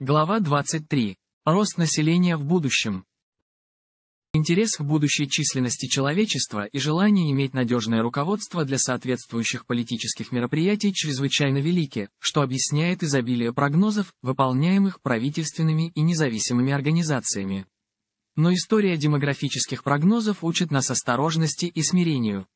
Глава 23. Рост населения в будущем. Интерес в будущей численности человечества и желание иметь надежное руководство для соответствующих политических мероприятий чрезвычайно велики, что объясняет изобилие прогнозов, выполняемых правительственными и независимыми организациями. Но история демографических прогнозов учит нас осторожности и смирению.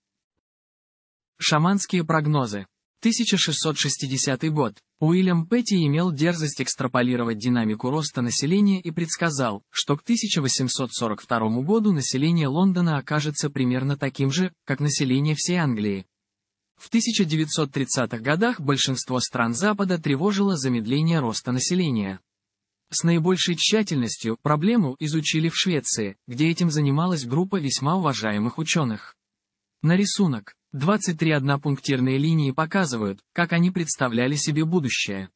Шаманские прогнозы 1660 год. Уильям Петти имел дерзость экстраполировать динамику роста населения и предсказал, что к 1842 году население Лондона окажется примерно таким же, как население всей Англии. В 1930-х годах большинство стран Запада тревожило замедление роста населения. С наибольшей тщательностью проблему изучили в Швеции, где этим занималась группа весьма уважаемых ученых. На рисунок. 23 однопунктирные линии показывают, как они представляли себе будущее.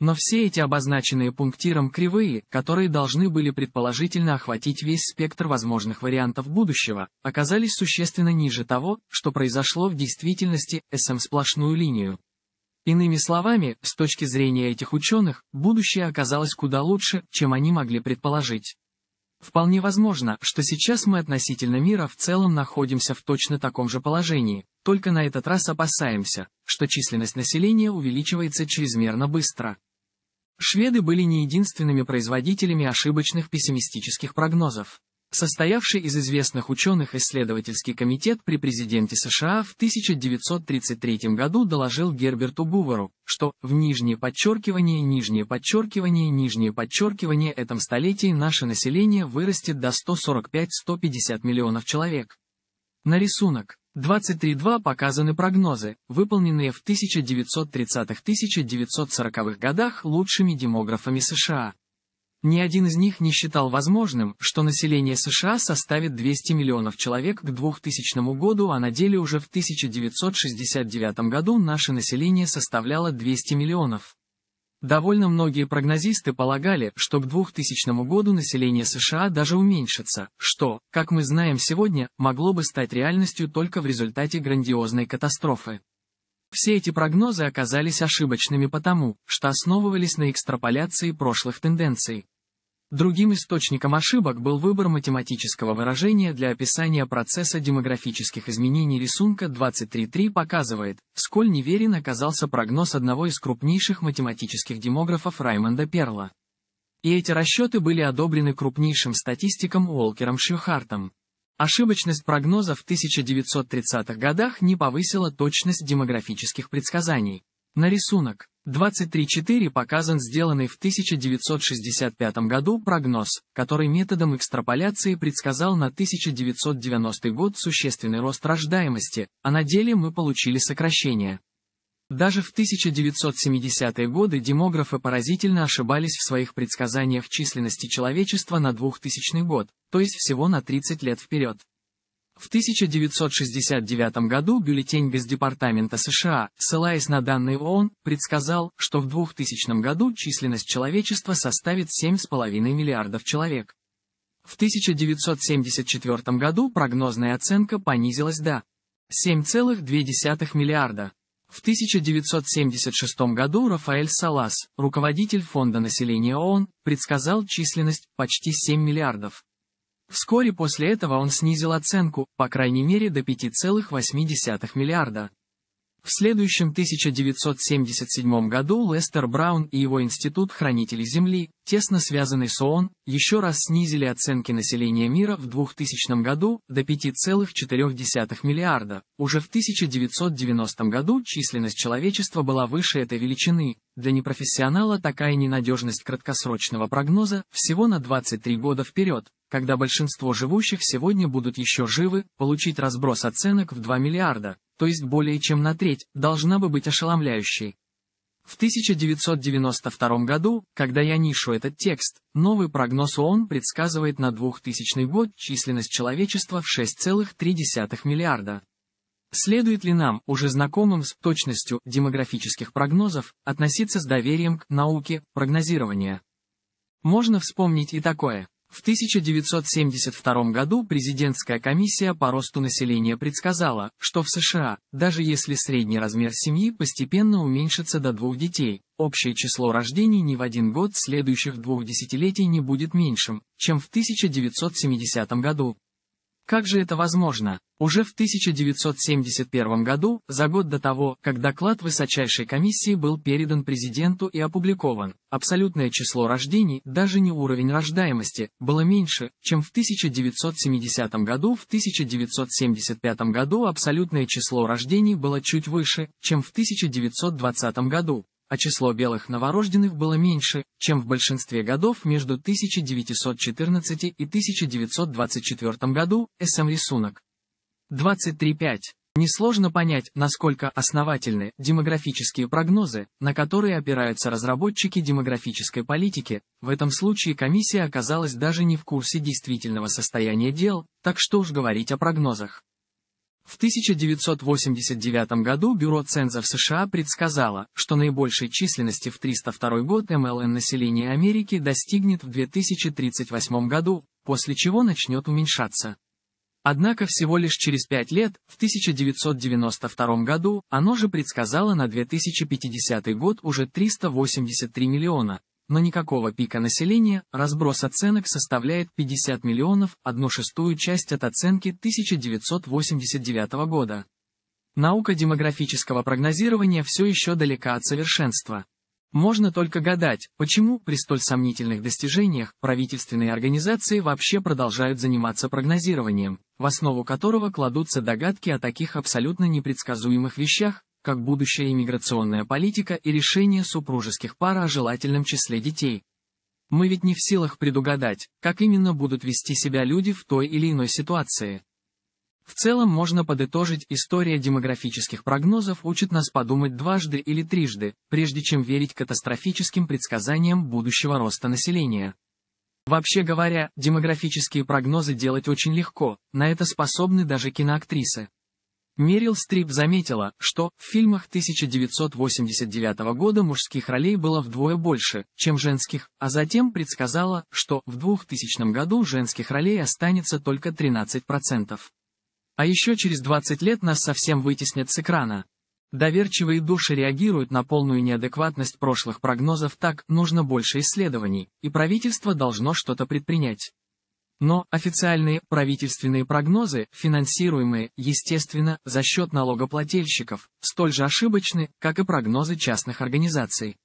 Но все эти обозначенные пунктиром кривые, которые должны были предположительно охватить весь спектр возможных вариантов будущего, оказались существенно ниже того, что произошло в действительности, СМ сплошную линию. Иными словами, с точки зрения этих ученых, будущее оказалось куда лучше, чем они могли предположить. Вполне возможно, что сейчас мы относительно мира в целом находимся в точно таком же положении, только на этот раз опасаемся, что численность населения увеличивается чрезмерно быстро. Шведы были не единственными производителями ошибочных пессимистических прогнозов состоявший из известных ученых исследовательский комитет при президенте США в 1933 году доложил Герберту Бувару, что в нижнее подчеркивание, нижнее подчеркивание, нижнее подчеркивание этом столетии наше население вырастет до 145-150 миллионов человек. На рисунок 23.2 показаны прогнозы, выполненные в 1930-1940-х годах лучшими демографами США. Ни один из них не считал возможным, что население США составит 200 миллионов человек к 2000 году, а на деле уже в 1969 году наше население составляло 200 миллионов. Довольно многие прогнозисты полагали, что к 2000 году население США даже уменьшится, что, как мы знаем сегодня, могло бы стать реальностью только в результате грандиозной катастрофы. Все эти прогнозы оказались ошибочными потому, что основывались на экстраполяции прошлых тенденций. Другим источником ошибок был выбор математического выражения для описания процесса демографических изменений рисунка 23.3 показывает, сколь неверен оказался прогноз одного из крупнейших математических демографов Раймонда Перла. И эти расчеты были одобрены крупнейшим статистиком Уолкером Шюхартом. Ошибочность прогноза в 1930-х годах не повысила точность демографических предсказаний. На рисунок. 23.4 показан сделанный в 1965 году прогноз, который методом экстраполяции предсказал на 1990 год существенный рост рождаемости, а на деле мы получили сокращение. Даже в 1970-е годы демографы поразительно ошибались в своих предсказаниях численности человечества на 2000 год, то есть всего на 30 лет вперед. В 1969 году бюллетень без департамента США, ссылаясь на данные ООН, предсказал, что в 2000 году численность человечества составит 7,5 миллиардов человек. В 1974 году прогнозная оценка понизилась до 7,2 миллиарда. В 1976 году Рафаэль Салас, руководитель Фонда населения ООН, предсказал численность почти 7 миллиардов. Вскоре после этого он снизил оценку, по крайней мере, до 5,8 миллиарда. В следующем 1977 году Лестер Браун и его институт хранителей Земли тесно связанный с ООН, еще раз снизили оценки населения мира в 2000 году до 5,4 миллиарда. Уже в 1990 году численность человечества была выше этой величины. Для непрофессионала такая ненадежность краткосрочного прогноза всего на 23 года вперед, когда большинство живущих сегодня будут еще живы, получить разброс оценок в 2 миллиарда, то есть более чем на треть, должна бы быть ошеломляющей. В 1992 году, когда я нишу этот текст, новый прогноз ООН предсказывает на 2000 год численность человечества в 6,3 миллиарда. Следует ли нам, уже знакомым с точностью демографических прогнозов, относиться с доверием к науке прогнозирования? Можно вспомнить и такое. В 1972 году президентская комиссия по росту населения предсказала, что в США, даже если средний размер семьи постепенно уменьшится до двух детей, общее число рождений ни в один год следующих двух десятилетий не будет меньшим, чем в 1970 году. Как же это возможно? Уже в 1971 году, за год до того, как доклад высочайшей комиссии был передан президенту и опубликован, абсолютное число рождений, даже не уровень рождаемости, было меньше, чем в 1970 году. В 1975 году абсолютное число рождений было чуть выше, чем в 1920 году а число белых новорожденных было меньше, чем в большинстве годов между 1914 и 1924 году, СМ рисунок. 23.5. Несложно понять, насколько основательны демографические прогнозы, на которые опираются разработчики демографической политики, в этом случае комиссия оказалась даже не в курсе действительного состояния дел, так что уж говорить о прогнозах. В 1989 году Бюро цензов США предсказало, что наибольшей численности в 302 год МЛН населения Америки достигнет в 2038 году, после чего начнет уменьшаться. Однако всего лишь через пять лет, в 1992 году, оно же предсказало на 2050 год уже 383 миллиона, но никакого пика населения, разброс оценок составляет 50 миллионов, одну шестую часть от оценки 1989 года. Наука демографического прогнозирования все еще далека от совершенства. Можно только гадать, почему при столь сомнительных достижениях правительственные организации вообще продолжают заниматься прогнозированием, в основу которого кладутся догадки о таких абсолютно непредсказуемых вещах, как будущая иммиграционная политика и решение супружеских пар о желательном числе детей. Мы ведь не в силах предугадать, как именно будут вести себя люди в той или иной ситуации. В целом можно подытожить, история демографических прогнозов учит нас подумать дважды или трижды, прежде чем верить катастрофическим предсказаниям будущего роста населения. Вообще говоря, демографические прогнозы делать очень легко, на это способны даже киноактрисы. Мерил Стрип заметила, что в фильмах 1989 года мужских ролей было вдвое больше, чем женских, а затем предсказала, что в 2000 году женских ролей останется только 13%. А еще через 20 лет нас совсем вытеснят с экрана. Доверчивые души реагируют на полную неадекватность прошлых прогнозов так, нужно больше исследований, и правительство должно что-то предпринять. Но официальные правительственные прогнозы, финансируемые, естественно, за счет налогоплательщиков, столь же ошибочны, как и прогнозы частных организаций.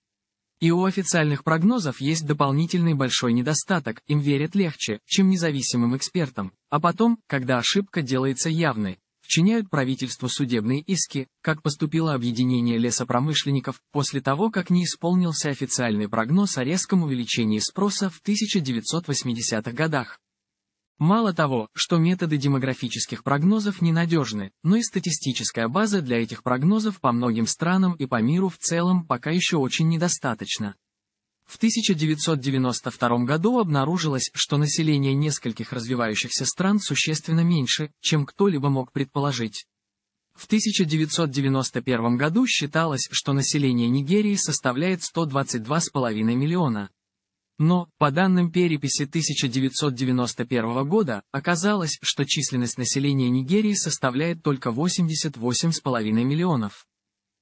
И у официальных прогнозов есть дополнительный большой недостаток, им верят легче, чем независимым экспертам. А потом, когда ошибка делается явной, вчиняют правительству судебные иски, как поступило объединение лесопромышленников после того, как не исполнился официальный прогноз о резком увеличении спроса в 1980-х годах. Мало того, что методы демографических прогнозов ненадежны, но и статистическая база для этих прогнозов по многим странам и по миру в целом пока еще очень недостаточна. В 1992 году обнаружилось, что население нескольких развивающихся стран существенно меньше, чем кто-либо мог предположить. В 1991 году считалось, что население Нигерии составляет 122,5 миллиона, но, по данным переписи 1991 года, оказалось, что численность населения Нигерии составляет только 88,5 миллионов.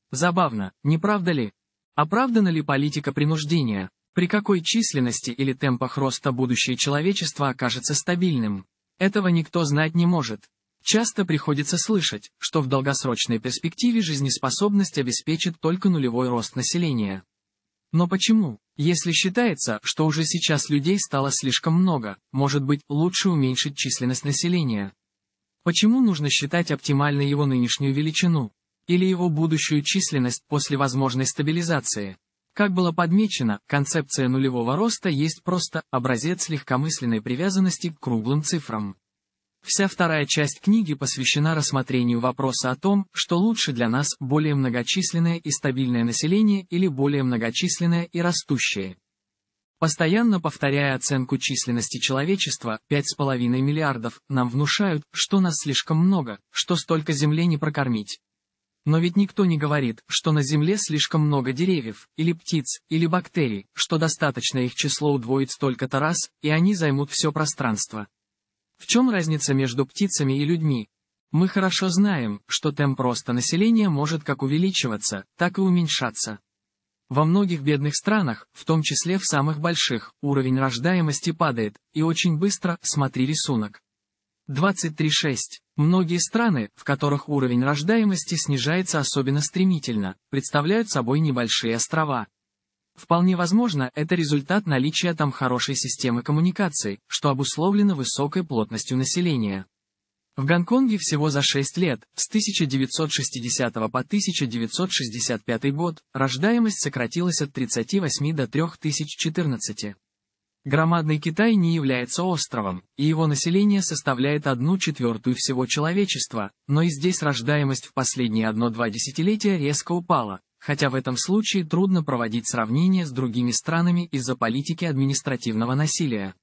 Забавно, не правда ли? Оправдана ли политика принуждения? При какой численности или темпах роста будущее человечества окажется стабильным? Этого никто знать не может. Часто приходится слышать, что в долгосрочной перспективе жизнеспособность обеспечит только нулевой рост населения. Но почему? Если считается, что уже сейчас людей стало слишком много, может быть, лучше уменьшить численность населения. Почему нужно считать оптимальной его нынешнюю величину? Или его будущую численность после возможной стабилизации? Как было подмечено, концепция нулевого роста есть просто образец легкомысленной привязанности к круглым цифрам. Вся вторая часть книги посвящена рассмотрению вопроса о том, что лучше для нас более многочисленное и стабильное население или более многочисленное и растущее. Постоянно повторяя оценку численности человечества, 5,5 миллиардов, нам внушают, что нас слишком много, что столько земли не прокормить. Но ведь никто не говорит, что на Земле слишком много деревьев, или птиц, или бактерий, что достаточно их число удвоить столько-то раз, и они займут все пространство. В чем разница между птицами и людьми? Мы хорошо знаем, что темп роста населения может как увеличиваться, так и уменьшаться. Во многих бедных странах, в том числе в самых больших, уровень рождаемости падает, и очень быстро, смотри рисунок. 23.6. Многие страны, в которых уровень рождаемости снижается особенно стремительно, представляют собой небольшие острова, Вполне возможно, это результат наличия там хорошей системы коммуникаций, что обусловлено высокой плотностью населения. В Гонконге всего за 6 лет, с 1960 по 1965 год, рождаемость сократилась от 38 до 3014. Громадный Китай не является островом, и его население составляет одну четвертую всего человечества, но и здесь рождаемость в последние одно-два десятилетия резко упала, хотя в этом случае трудно проводить сравнение с другими странами из-за политики административного насилия.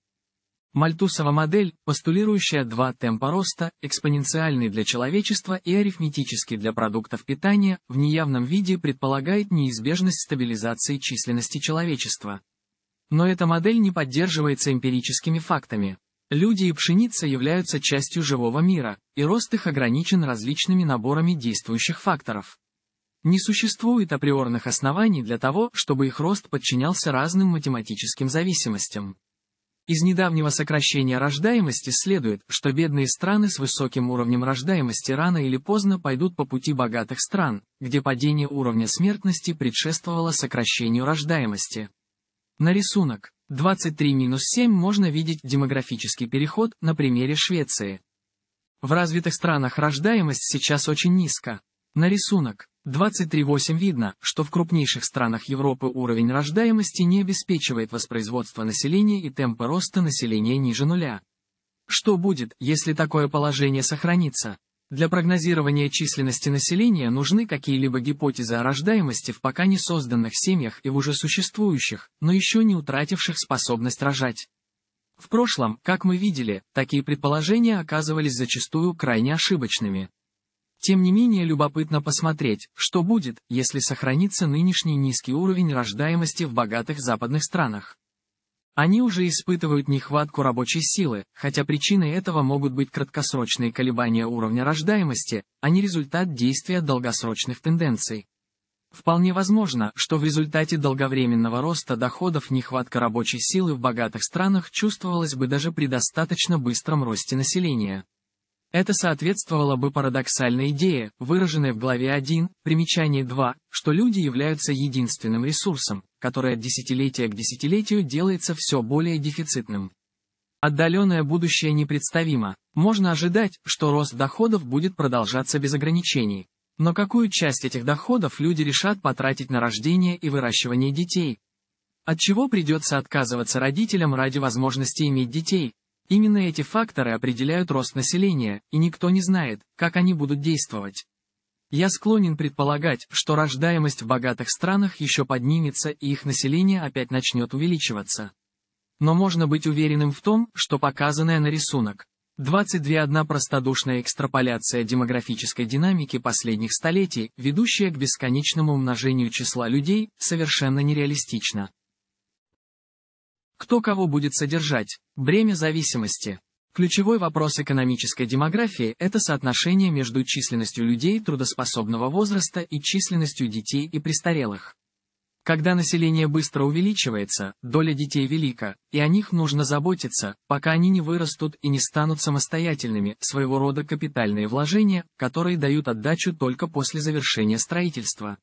Мальтусова модель, постулирующая два темпа роста, экспоненциальный для человечества и арифметический для продуктов питания, в неявном виде предполагает неизбежность стабилизации численности человечества. Но эта модель не поддерживается эмпирическими фактами. Люди и пшеница являются частью живого мира, и рост их ограничен различными наборами действующих факторов. Не существует априорных оснований для того, чтобы их рост подчинялся разным математическим зависимостям. Из недавнего сокращения рождаемости следует, что бедные страны с высоким уровнем рождаемости рано или поздно пойдут по пути богатых стран, где падение уровня смертности предшествовало сокращению рождаемости. На рисунок 23-7 можно видеть демографический переход на примере Швеции. В развитых странах рождаемость сейчас очень низко. На рисунок 23.8 видно, что в крупнейших странах Европы уровень рождаемости не обеспечивает воспроизводство населения и темпы роста населения ниже нуля. Что будет, если такое положение сохранится? Для прогнозирования численности населения нужны какие-либо гипотезы о рождаемости в пока не созданных семьях и в уже существующих, но еще не утративших способность рожать. В прошлом, как мы видели, такие предположения оказывались зачастую крайне ошибочными. Тем не менее любопытно посмотреть, что будет, если сохранится нынешний низкий уровень рождаемости в богатых западных странах. Они уже испытывают нехватку рабочей силы, хотя причиной этого могут быть краткосрочные колебания уровня рождаемости, а не результат действия долгосрочных тенденций. Вполне возможно, что в результате долговременного роста доходов нехватка рабочей силы в богатых странах чувствовалась бы даже при достаточно быстром росте населения. Это соответствовало бы парадоксальной идее, выраженной в главе 1, примечание 2, что люди являются единственным ресурсом, который от десятилетия к десятилетию делается все более дефицитным. Отдаленное будущее непредставимо. Можно ожидать, что рост доходов будет продолжаться без ограничений. Но какую часть этих доходов люди решат потратить на рождение и выращивание детей? От чего придется отказываться родителям ради возможности иметь детей? Именно эти факторы определяют рост населения, и никто не знает, как они будут действовать. Я склонен предполагать, что рождаемость в богатых странах еще поднимется и их население опять начнет увеличиваться. Но можно быть уверенным в том, что показанное на рисунок 22.1 простодушная экстраполяция демографической динамики последних столетий, ведущая к бесконечному умножению числа людей, совершенно нереалистична. Кто кого будет содержать? Бремя зависимости. Ключевой вопрос экономической демографии – это соотношение между численностью людей трудоспособного возраста и численностью детей и престарелых. Когда население быстро увеличивается, доля детей велика, и о них нужно заботиться, пока они не вырастут и не станут самостоятельными, своего рода капитальные вложения, которые дают отдачу только после завершения строительства.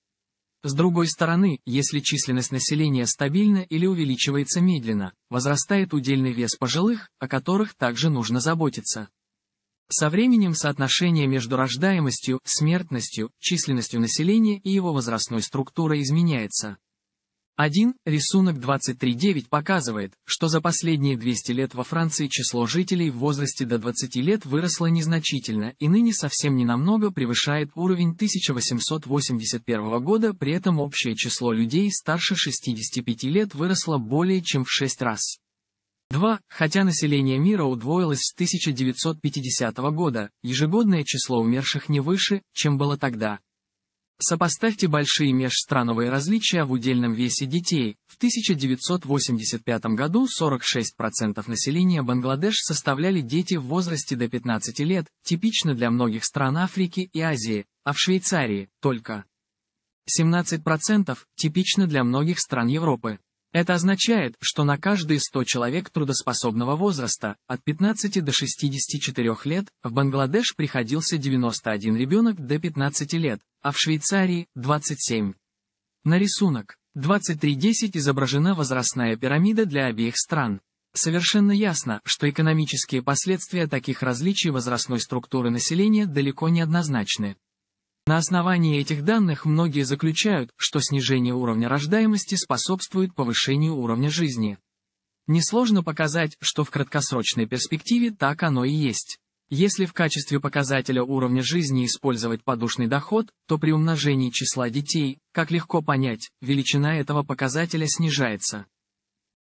С другой стороны, если численность населения стабильна или увеличивается медленно, возрастает удельный вес пожилых, о которых также нужно заботиться. Со временем соотношение между рождаемостью, смертностью, численностью населения и его возрастной структурой изменяется. 1. Рисунок 23.9 показывает, что за последние 200 лет во Франции число жителей в возрасте до 20 лет выросло незначительно и ныне совсем ненамного превышает уровень 1881 года, при этом общее число людей старше 65 лет выросло более чем в 6 раз. 2. Хотя население мира удвоилось с 1950 года, ежегодное число умерших не выше, чем было тогда, Сопоставьте большие межстрановые различия в удельном весе детей. В 1985 году 46% населения Бангладеш составляли дети в возрасте до 15 лет, типично для многих стран Африки и Азии, а в Швейцарии – только 17%, типично для многих стран Европы. Это означает, что на каждые 100 человек трудоспособного возраста, от 15 до 64 лет, в Бангладеш приходился 91 ребенок до 15 лет, а в Швейцарии – 27. На рисунок 23.10 изображена возрастная пирамида для обеих стран. Совершенно ясно, что экономические последствия таких различий возрастной структуры населения далеко не однозначны. На основании этих данных многие заключают, что снижение уровня рождаемости способствует повышению уровня жизни. Несложно показать, что в краткосрочной перспективе так оно и есть. Если в качестве показателя уровня жизни использовать подушный доход, то при умножении числа детей, как легко понять, величина этого показателя снижается.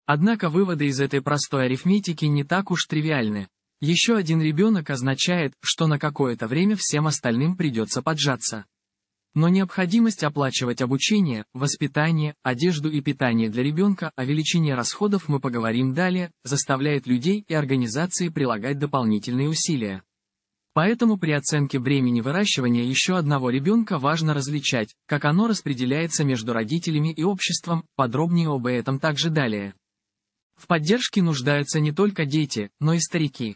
Однако выводы из этой простой арифметики не так уж тривиальны. Еще один ребенок означает, что на какое-то время всем остальным придется поджаться. Но необходимость оплачивать обучение, воспитание, одежду и питание для ребенка, о величине расходов мы поговорим далее, заставляет людей и организации прилагать дополнительные усилия. Поэтому при оценке времени выращивания еще одного ребенка важно различать, как оно распределяется между родителями и обществом, подробнее об этом также далее. В поддержке нуждаются не только дети, но и старики.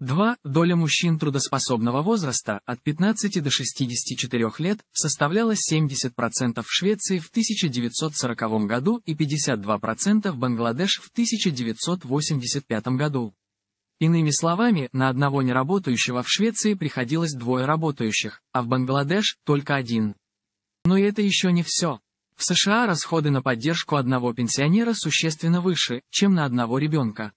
2. Доля мужчин трудоспособного возраста от 15 до 64 лет составляла 70% в Швеции в 1940 году и 52% в Бангладеш в 1985 году. Иными словами, на одного неработающего в Швеции приходилось двое работающих, а в Бангладеш – только один. Но это еще не все. В США расходы на поддержку одного пенсионера существенно выше, чем на одного ребенка.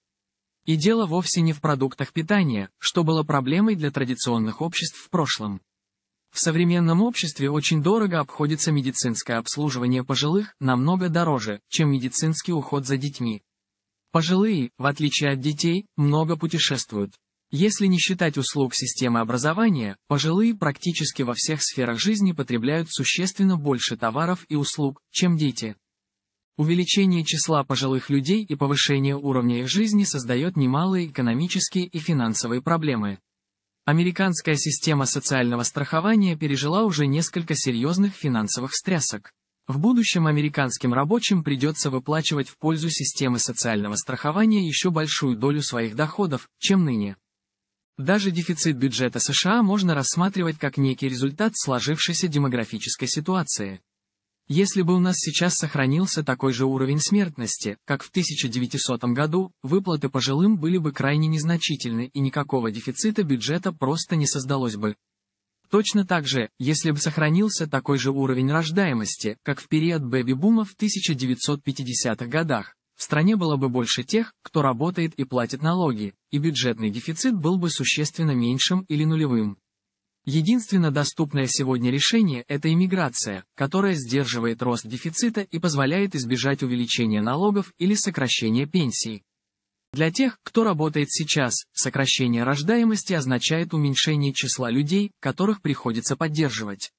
И дело вовсе не в продуктах питания, что было проблемой для традиционных обществ в прошлом. В современном обществе очень дорого обходится медицинское обслуживание пожилых, намного дороже, чем медицинский уход за детьми. Пожилые, в отличие от детей, много путешествуют. Если не считать услуг системы образования, пожилые практически во всех сферах жизни потребляют существенно больше товаров и услуг, чем дети. Увеличение числа пожилых людей и повышение уровня их жизни создает немалые экономические и финансовые проблемы. Американская система социального страхования пережила уже несколько серьезных финансовых стрясок. В будущем американским рабочим придется выплачивать в пользу системы социального страхования еще большую долю своих доходов, чем ныне. Даже дефицит бюджета США можно рассматривать как некий результат сложившейся демографической ситуации. Если бы у нас сейчас сохранился такой же уровень смертности, как в 1900 году, выплаты пожилым были бы крайне незначительны и никакого дефицита бюджета просто не создалось бы. Точно так же, если бы сохранился такой же уровень рождаемости, как в период бэби-бума в 1950-х годах, в стране было бы больше тех, кто работает и платит налоги, и бюджетный дефицит был бы существенно меньшим или нулевым. Единственно доступное сегодня решение – это иммиграция, которая сдерживает рост дефицита и позволяет избежать увеличения налогов или сокращения пенсий. Для тех, кто работает сейчас, сокращение рождаемости означает уменьшение числа людей, которых приходится поддерживать.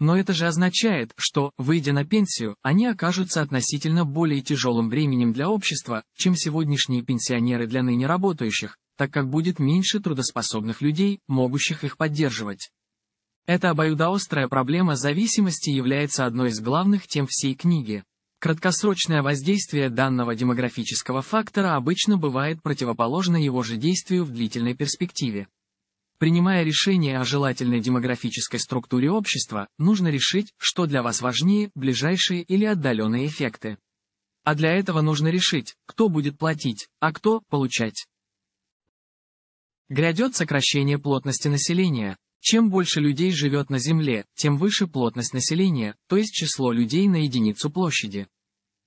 Но это же означает, что, выйдя на пенсию, они окажутся относительно более тяжелым временем для общества, чем сегодняшние пенсионеры для ныне работающих, так как будет меньше трудоспособных людей, могущих их поддерживать. Эта обоюдоострая проблема зависимости является одной из главных тем всей книги. Краткосрочное воздействие данного демографического фактора обычно бывает противоположно его же действию в длительной перспективе. Принимая решение о желательной демографической структуре общества, нужно решить, что для вас важнее, ближайшие или отдаленные эффекты. А для этого нужно решить, кто будет платить, а кто – получать. Грядет сокращение плотности населения. Чем больше людей живет на Земле, тем выше плотность населения, то есть число людей на единицу площади.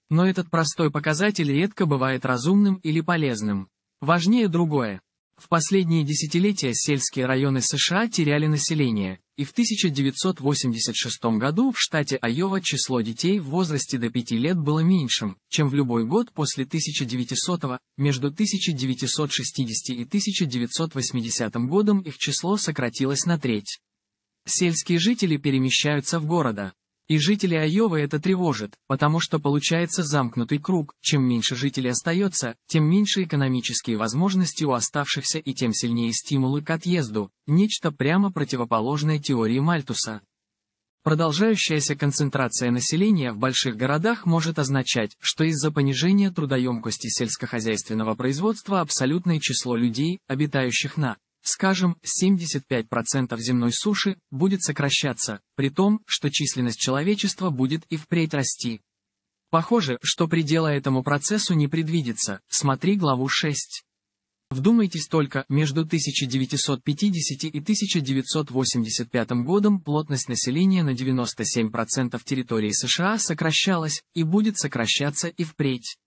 Но этот простой показатель редко бывает разумным или полезным. Важнее другое. В последние десятилетия сельские районы США теряли население, и в 1986 году в штате Айова число детей в возрасте до 5 лет было меньшим, чем в любой год после 1900-го, между 1960 и 1980 годом их число сократилось на треть. Сельские жители перемещаются в города. И жители Айовы это тревожит, потому что получается замкнутый круг, чем меньше жителей остается, тем меньше экономические возможности у оставшихся и тем сильнее стимулы к отъезду, нечто прямо противоположное теории Мальтуса. Продолжающаяся концентрация населения в больших городах может означать, что из-за понижения трудоемкости сельскохозяйственного производства абсолютное число людей, обитающих на скажем, 75% земной суши, будет сокращаться, при том, что численность человечества будет и впредь расти. Похоже, что предела этому процессу не предвидится, смотри главу 6. Вдумайтесь только, между 1950 и 1985 годом плотность населения на 97% территории США сокращалась и будет сокращаться и впредь.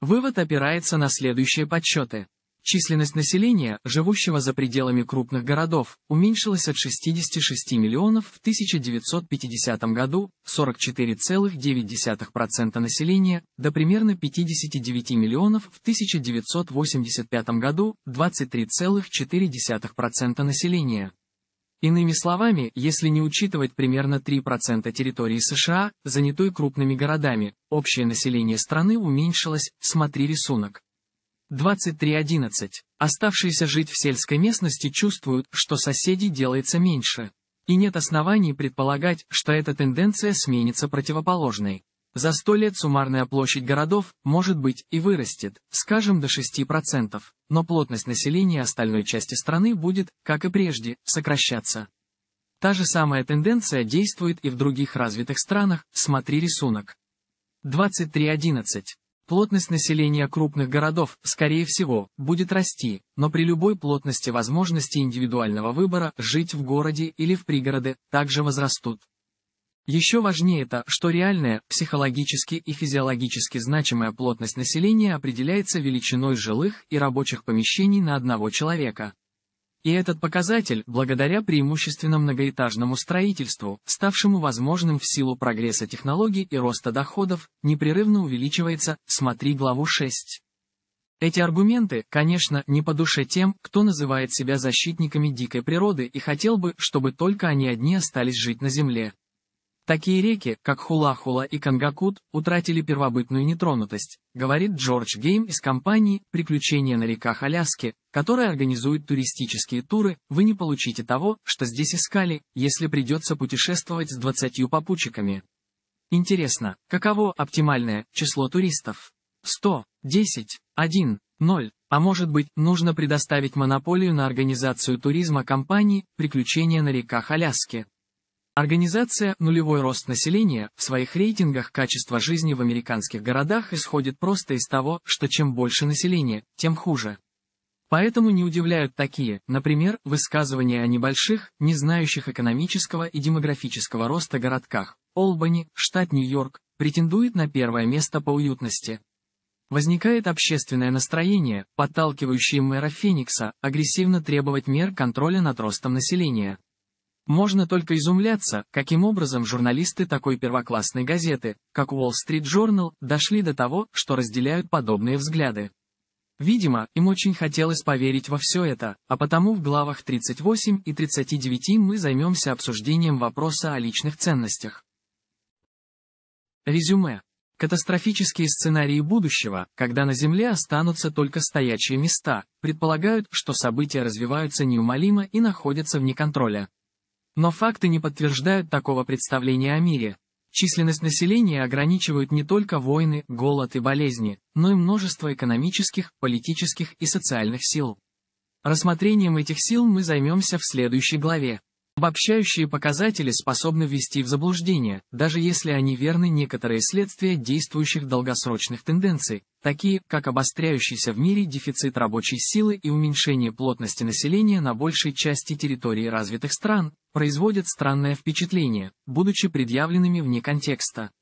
Вывод опирается на следующие подсчеты. Численность населения, живущего за пределами крупных городов, уменьшилась от 66 миллионов в 1950 году, 44,9% населения, до примерно 59 миллионов в 1985 году, 23,4% населения. Иными словами, если не учитывать примерно 3% территории США, занятой крупными городами, общее население страны уменьшилось, смотри рисунок. 23.11. Оставшиеся жить в сельской местности чувствуют, что соседей делается меньше. И нет оснований предполагать, что эта тенденция сменится противоположной. За сто лет суммарная площадь городов, может быть, и вырастет, скажем, до 6%, но плотность населения остальной части страны будет, как и прежде, сокращаться. Та же самая тенденция действует и в других развитых странах, смотри рисунок. 23.11. Плотность населения крупных городов, скорее всего, будет расти, но при любой плотности возможности индивидуального выбора жить в городе или в пригороде также возрастут. Еще важнее то, что реальная, психологически и физиологически значимая плотность населения определяется величиной жилых и рабочих помещений на одного человека. И этот показатель, благодаря преимущественно многоэтажному строительству, ставшему возможным в силу прогресса технологий и роста доходов, непрерывно увеличивается, смотри главу 6. Эти аргументы, конечно, не по душе тем, кто называет себя защитниками дикой природы и хотел бы, чтобы только они одни остались жить на Земле. Такие реки, как Хулахула и Кангакут, утратили первобытную нетронутость, говорит Джордж Гейм из компании «Приключения на реках Аляски», которая организует туристические туры, вы не получите того, что здесь искали, если придется путешествовать с 20 попутчиками. Интересно, каково оптимальное число туристов? 100, 10, 1, 0, а может быть, нужно предоставить монополию на организацию туризма компании «Приключения на реках Аляски». Организация «Нулевой рост населения» в своих рейтингах качества жизни в американских городах исходит просто из того, что чем больше населения, тем хуже. Поэтому не удивляют такие, например, высказывания о небольших, не знающих экономического и демографического роста городках. Олбани, штат Нью-Йорк, претендует на первое место по уютности. Возникает общественное настроение, подталкивающее мэра Феникса агрессивно требовать мер контроля над ростом населения. Можно только изумляться, каким образом журналисты такой первоклассной газеты, как Wall Street Journal, дошли до того, что разделяют подобные взгляды. Видимо, им очень хотелось поверить во все это, а потому в главах 38 и 39 мы займемся обсуждением вопроса о личных ценностях. Резюме. Катастрофические сценарии будущего, когда на Земле останутся только стоячие места, предполагают, что события развиваются неумолимо и находятся вне контроля. Но факты не подтверждают такого представления о мире. Численность населения ограничивают не только войны, голод и болезни, но и множество экономических, политических и социальных сил. Рассмотрением этих сил мы займемся в следующей главе. Обобщающие показатели способны ввести в заблуждение, даже если они верны некоторые следствия действующих долгосрочных тенденций, такие как обостряющийся в мире дефицит рабочей силы и уменьшение плотности населения на большей части территории развитых стран, производят странное впечатление, будучи предъявленными вне контекста.